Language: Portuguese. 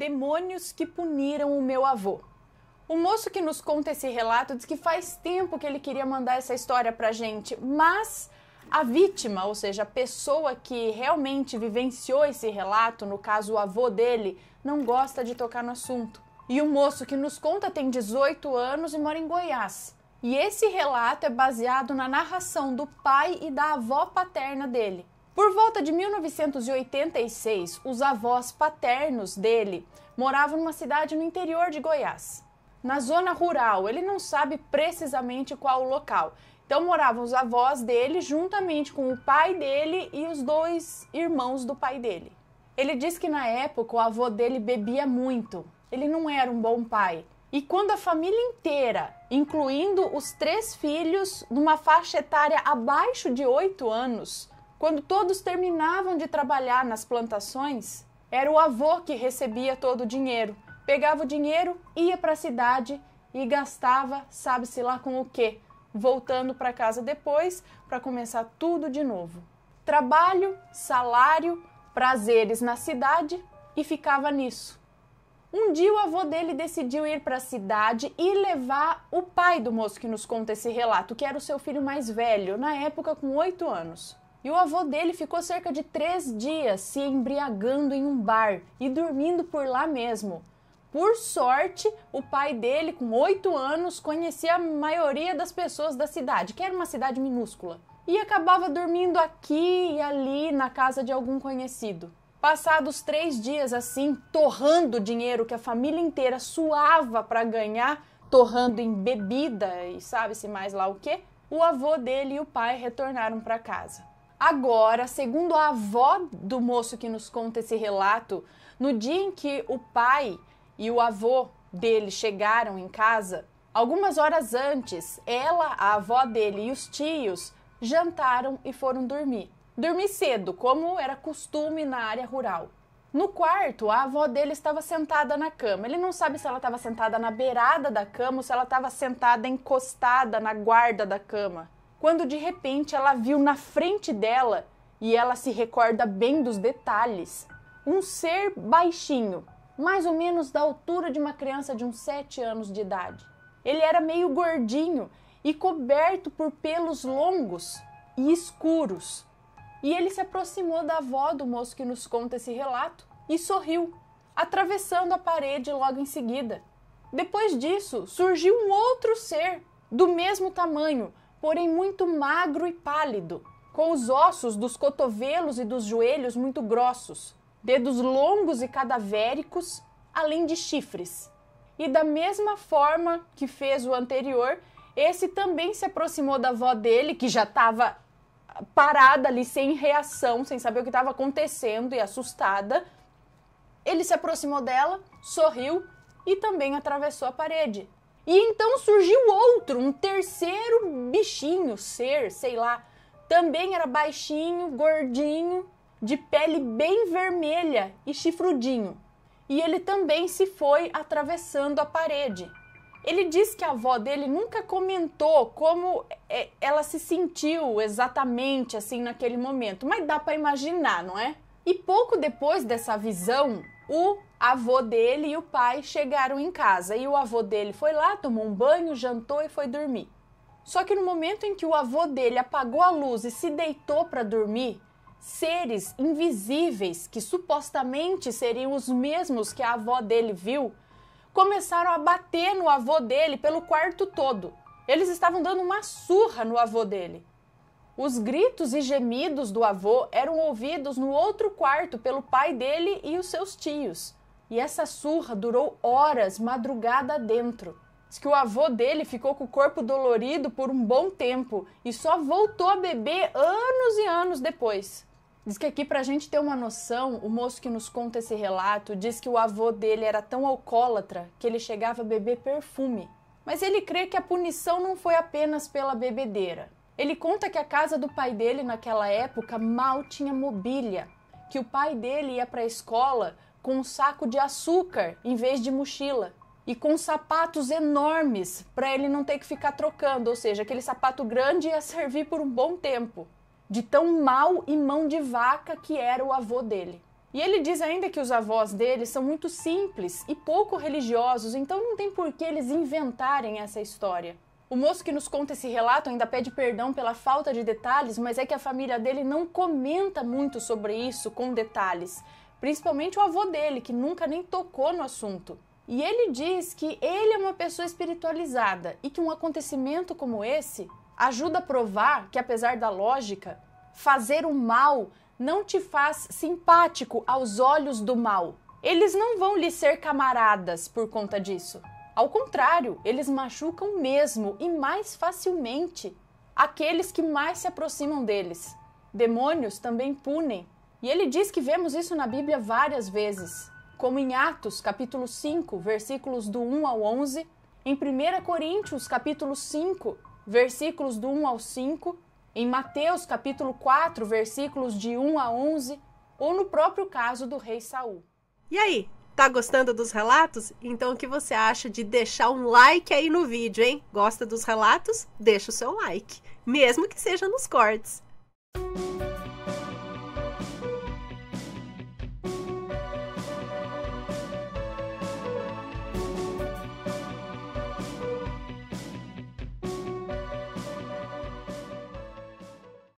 Demônios que puniram o meu avô. O moço que nos conta esse relato diz que faz tempo que ele queria mandar essa história pra gente, mas a vítima, ou seja, a pessoa que realmente vivenciou esse relato, no caso o avô dele, não gosta de tocar no assunto. E o moço que nos conta tem 18 anos e mora em Goiás. E esse relato é baseado na narração do pai e da avó paterna dele. Por volta de 1986, os avós paternos dele moravam numa cidade no interior de Goiás. Na zona rural, ele não sabe precisamente qual o local. Então moravam os avós dele juntamente com o pai dele e os dois irmãos do pai dele. Ele diz que na época o avô dele bebia muito. Ele não era um bom pai. E quando a família inteira, incluindo os três filhos, numa faixa etária abaixo de 8 anos, quando todos terminavam de trabalhar nas plantações, era o avô que recebia todo o dinheiro. Pegava o dinheiro, ia para a cidade e gastava, sabe-se lá com o quê? Voltando para casa depois para começar tudo de novo. Trabalho, salário, prazeres na cidade e ficava nisso. Um dia o avô dele decidiu ir para a cidade e levar o pai do moço que nos conta esse relato, que era o seu filho mais velho, na época com oito anos. E o avô dele ficou cerca de três dias se embriagando em um bar e dormindo por lá mesmo. Por sorte, o pai dele, com oito anos, conhecia a maioria das pessoas da cidade, que era uma cidade minúscula, e acabava dormindo aqui e ali na casa de algum conhecido. Passados três dias assim, torrando dinheiro que a família inteira suava para ganhar, torrando em bebida e sabe-se mais lá o que, o avô dele e o pai retornaram para casa. Agora, segundo a avó do moço que nos conta esse relato, no dia em que o pai e o avô dele chegaram em casa, algumas horas antes, ela, a avó dele e os tios jantaram e foram dormir. Dormir cedo, como era costume na área rural. No quarto, a avó dele estava sentada na cama. Ele não sabe se ela estava sentada na beirada da cama ou se ela estava sentada encostada na guarda da cama quando de repente ela viu na frente dela, e ela se recorda bem dos detalhes, um ser baixinho, mais ou menos da altura de uma criança de uns 7 anos de idade. Ele era meio gordinho e coberto por pelos longos e escuros. E ele se aproximou da avó do moço que nos conta esse relato e sorriu, atravessando a parede logo em seguida. Depois disso, surgiu um outro ser do mesmo tamanho, porém muito magro e pálido, com os ossos dos cotovelos e dos joelhos muito grossos, dedos longos e cadavéricos, além de chifres. E da mesma forma que fez o anterior, esse também se aproximou da avó dele, que já estava parada ali, sem reação, sem saber o que estava acontecendo e assustada. Ele se aproximou dela, sorriu e também atravessou a parede. E então surgiu outro, um terceiro bichinho, ser, sei lá. Também era baixinho, gordinho, de pele bem vermelha e chifrudinho. E ele também se foi atravessando a parede. Ele diz que a avó dele nunca comentou como é, ela se sentiu exatamente assim naquele momento, mas dá para imaginar, não é? E pouco depois dessa visão, o avô dele e o pai chegaram em casa e o avô dele foi lá, tomou um banho, jantou e foi dormir. Só que no momento em que o avô dele apagou a luz e se deitou para dormir, seres invisíveis que supostamente seriam os mesmos que a avó dele viu começaram a bater no avô dele pelo quarto todo. Eles estavam dando uma surra no avô dele. Os gritos e gemidos do avô eram ouvidos no outro quarto pelo pai dele e os seus tios. E essa surra durou horas, madrugada dentro. Diz que o avô dele ficou com o corpo dolorido por um bom tempo e só voltou a beber anos e anos depois. Diz que aqui, para a gente ter uma noção, o moço que nos conta esse relato diz que o avô dele era tão alcoólatra que ele chegava a beber perfume. Mas ele crê que a punição não foi apenas pela bebedeira. Ele conta que a casa do pai dele naquela época mal tinha mobília, que o pai dele ia para a escola com um saco de açúcar em vez de mochila e com sapatos enormes para ele não ter que ficar trocando, ou seja, aquele sapato grande ia servir por um bom tempo, de tão mal e mão de vaca que era o avô dele. E ele diz ainda que os avós dele são muito simples e pouco religiosos, então não tem por que eles inventarem essa história. O moço que nos conta esse relato ainda pede perdão pela falta de detalhes, mas é que a família dele não comenta muito sobre isso com detalhes, principalmente o avô dele, que nunca nem tocou no assunto. E ele diz que ele é uma pessoa espiritualizada e que um acontecimento como esse ajuda a provar que, apesar da lógica, fazer o mal não te faz simpático aos olhos do mal. Eles não vão lhe ser camaradas por conta disso. Ao contrário, eles machucam mesmo e mais facilmente aqueles que mais se aproximam deles. Demônios também punem. E ele diz que vemos isso na Bíblia várias vezes, como em Atos, capítulo 5, versículos do 1 ao 11, em 1 Coríntios, capítulo 5, versículos do 1 ao 5, em Mateus, capítulo 4, versículos de 1 a 11, ou no próprio caso do rei Saul. E aí, Tá gostando dos relatos? Então o que você acha de deixar um like aí no vídeo, hein? Gosta dos relatos? Deixa o seu like, mesmo que seja nos cortes.